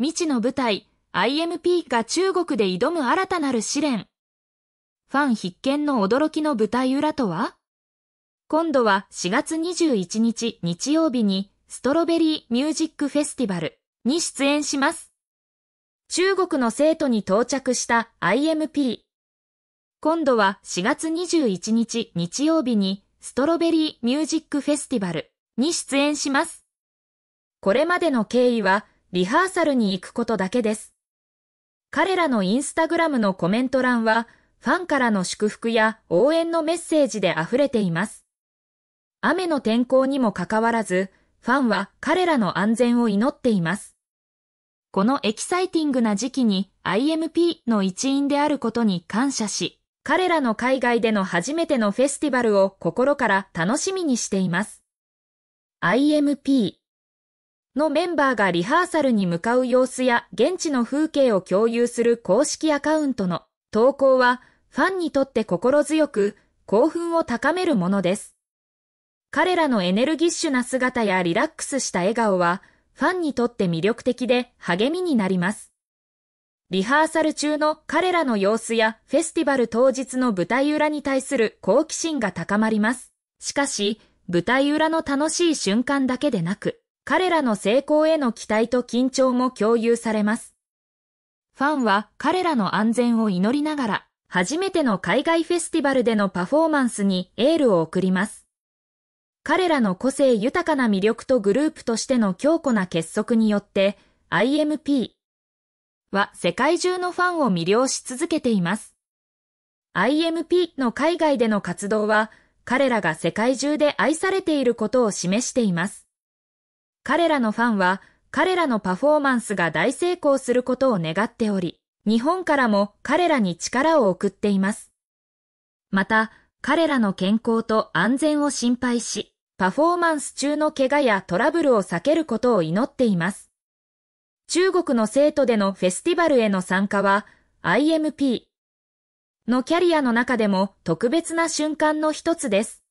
未知の舞台 IMP が中国で挑む新たなる試練。ファン必見の驚きの舞台裏とは今度は4月21日日曜日にストロベリーミュージックフェスティバルに出演します。中国の生徒に到着した IMP。今度は4月21日日曜日にストロベリーミュージックフェスティバルに出演します。これまでの経緯はリハーサルに行くことだけです。彼らのインスタグラムのコメント欄は、ファンからの祝福や応援のメッセージで溢れています。雨の天候にもかかわらず、ファンは彼らの安全を祈っています。このエキサイティングな時期に IMP の一員であることに感謝し、彼らの海外での初めてのフェスティバルを心から楽しみにしています。IMP のメンバーがリハーサルに向かう様子や現地の風景を共有する公式アカウントの投稿はファンにとって心強く興奮を高めるものです。彼らのエネルギッシュな姿やリラックスした笑顔はファンにとって魅力的で励みになります。リハーサル中の彼らの様子やフェスティバル当日の舞台裏に対する好奇心が高まります。しかし、舞台裏の楽しい瞬間だけでなく、彼らの成功への期待と緊張も共有されます。ファンは彼らの安全を祈りながら、初めての海外フェスティバルでのパフォーマンスにエールを送ります。彼らの個性豊かな魅力とグループとしての強固な結束によって、IMP は世界中のファンを魅了し続けています。IMP の海外での活動は、彼らが世界中で愛されていることを示しています。彼らのファンは彼らのパフォーマンスが大成功することを願っており、日本からも彼らに力を送っています。また、彼らの健康と安全を心配し、パフォーマンス中の怪我やトラブルを避けることを祈っています。中国の生徒でのフェスティバルへの参加は IMP のキャリアの中でも特別な瞬間の一つです。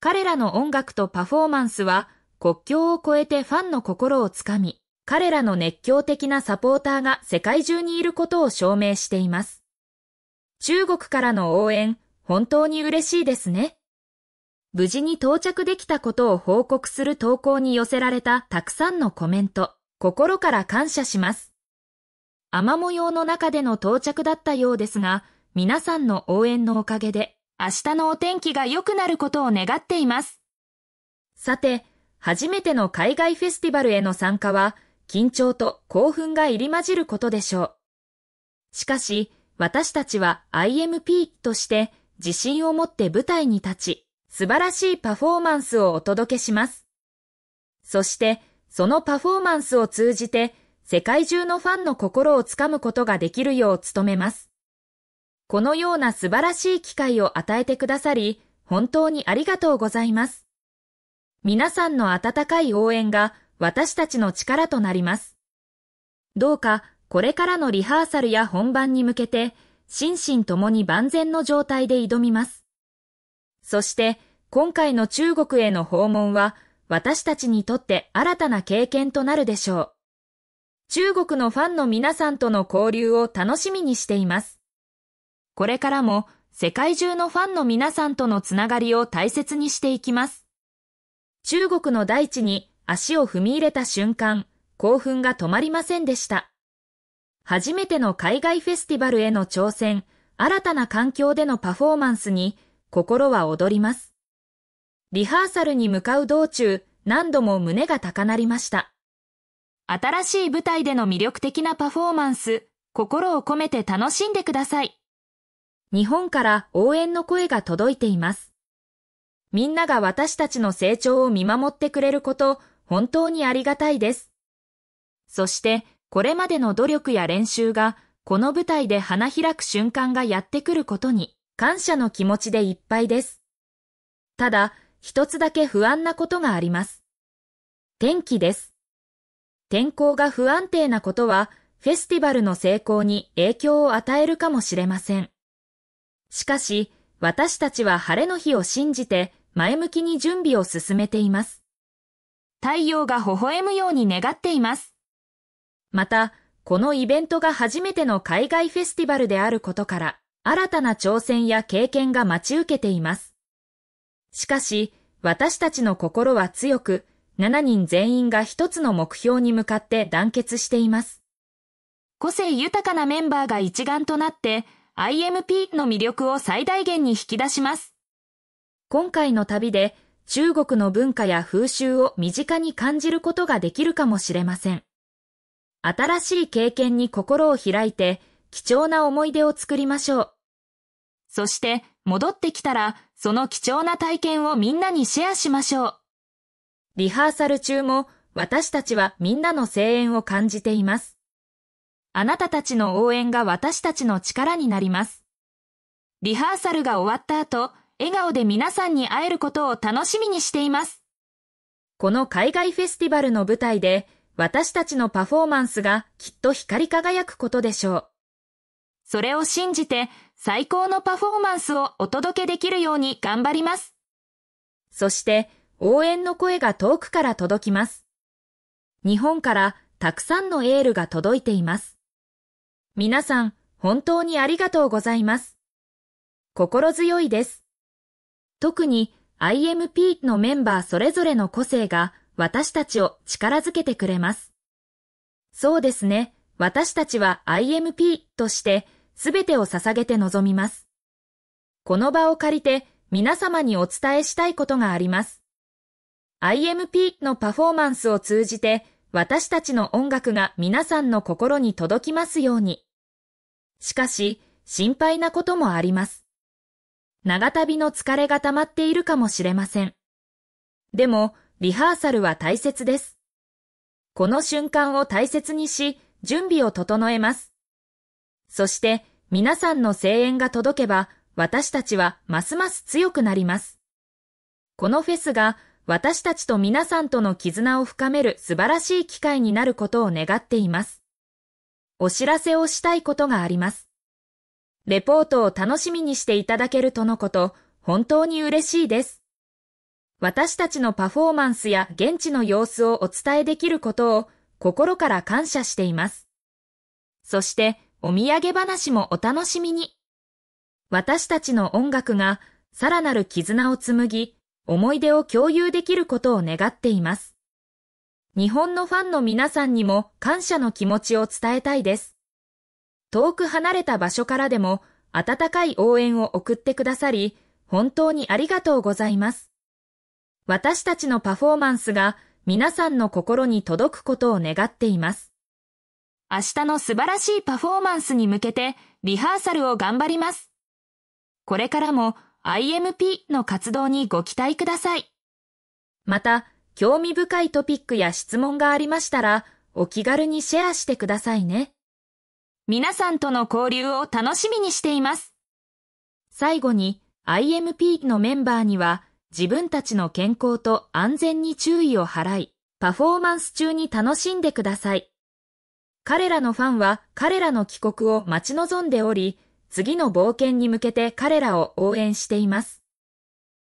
彼らの音楽とパフォーマンスは国境を越えてファンの心をつかみ、彼らの熱狂的なサポーターが世界中にいることを証明しています。中国からの応援、本当に嬉しいですね。無事に到着できたことを報告する投稿に寄せられたたくさんのコメント、心から感謝します。雨模様の中での到着だったようですが、皆さんの応援のおかげで、明日のお天気が良くなることを願っています。さて、初めての海外フェスティバルへの参加は、緊張と興奮が入り混じることでしょう。しかし、私たちは IMP として自信を持って舞台に立ち、素晴らしいパフォーマンスをお届けします。そして、そのパフォーマンスを通じて、世界中のファンの心をつかむことができるよう努めます。このような素晴らしい機会を与えてくださり、本当にありがとうございます。皆さんの温かい応援が私たちの力となります。どうかこれからのリハーサルや本番に向けて、心身ともに万全の状態で挑みます。そして、今回の中国への訪問は、私たちにとって新たな経験となるでしょう。中国のファンの皆さんとの交流を楽しみにしています。これからも世界中のファンの皆さんとのつながりを大切にしていきます。中国の大地に足を踏み入れた瞬間、興奮が止まりませんでした。初めての海外フェスティバルへの挑戦、新たな環境でのパフォーマンスに心は躍ります。リハーサルに向かう道中、何度も胸が高鳴りました。新しい舞台での魅力的なパフォーマンス、心を込めて楽しんでください。日本から応援の声が届いています。みんなが私たちの成長を見守ってくれること、本当にありがたいです。そして、これまでの努力や練習が、この舞台で花開く瞬間がやってくることに、感謝の気持ちでいっぱいです。ただ、一つだけ不安なことがあります。天気です。天候が不安定なことは、フェスティバルの成功に影響を与えるかもしれません。しかし、私たちは晴れの日を信じて、前向きに準備を進めています。太陽が微笑むように願っています。また、このイベントが初めての海外フェスティバルであることから、新たな挑戦や経験が待ち受けています。しかし、私たちの心は強く、7人全員が一つの目標に向かって団結しています。個性豊かなメンバーが一丸となって、IMP の魅力を最大限に引き出します。今回の旅で中国の文化や風習を身近に感じることができるかもしれません。新しい経験に心を開いて貴重な思い出を作りましょう。そして戻ってきたらその貴重な体験をみんなにシェアしましょう。リハーサル中も私たちはみんなの声援を感じています。あなたたちの応援が私たちの力になります。リハーサルが終わった後、笑顔で皆さんに会えることを楽しみにしています。この海外フェスティバルの舞台で、私たちのパフォーマンスがきっと光り輝くことでしょう。それを信じて、最高のパフォーマンスをお届けできるように頑張ります。そして、応援の声が遠くから届きます。日本からたくさんのエールが届いています。皆さん、本当にありがとうございます。心強いです。特に IMP のメンバーそれぞれの個性が私たちを力づけてくれます。そうですね。私たちは IMP として全てを捧げて臨みます。この場を借りて皆様にお伝えしたいことがあります。IMP のパフォーマンスを通じて私たちの音楽が皆さんの心に届きますように。しかし、心配なこともあります。長旅の疲れが溜まっているかもしれません。でも、リハーサルは大切です。この瞬間を大切にし、準備を整えます。そして、皆さんの声援が届けば、私たちはますます強くなります。このフェスが、私たちと皆さんとの絆を深める素晴らしい機会になることを願っています。お知らせをしたいことがあります。レポートを楽しみにしていただけるとのこと、本当に嬉しいです。私たちのパフォーマンスや現地の様子をお伝えできることを心から感謝しています。そして、お土産話もお楽しみに。私たちの音楽がさらなる絆を紡ぎ、思い出を共有できることを願っています。日本のファンの皆さんにも感謝の気持ちを伝えたいです。遠く離れた場所からでも温かい応援を送ってくださり、本当にありがとうございます。私たちのパフォーマンスが皆さんの心に届くことを願っています。明日の素晴らしいパフォーマンスに向けてリハーサルを頑張ります。これからも IMP の活動にご期待ください。また、興味深いトピックや質問がありましたら、お気軽にシェアしてくださいね。皆さんとの交流を楽しみにしています。最後に IMP のメンバーには自分たちの健康と安全に注意を払い、パフォーマンス中に楽しんでください。彼らのファンは彼らの帰国を待ち望んでおり、次の冒険に向けて彼らを応援しています。